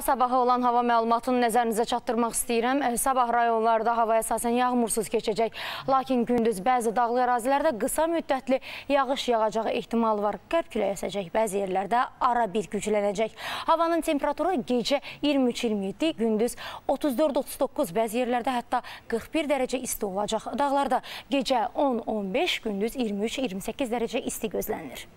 Sabahı olan hava məlumatını nəzərinizə çatdırmaq istəyirəm. Sabah rayonlarda hava əsasən yağmursuz keçəcək. Lakin gündüz bəzi dağlı ərazilərdə qısa müddətli yağış yağacağı ehtimal var. Qərb küləyə əsəcək, bəzi yerlərdə ara bir güclənəcək. Havanın temperaturu gecə 23-27, gündüz 34-39, bəzi yerlərdə hətta 41 dərəcə isti olacaq. Dağlarda gecə 10-15, gündüz 23-28 dərəcə isti gözlənilir.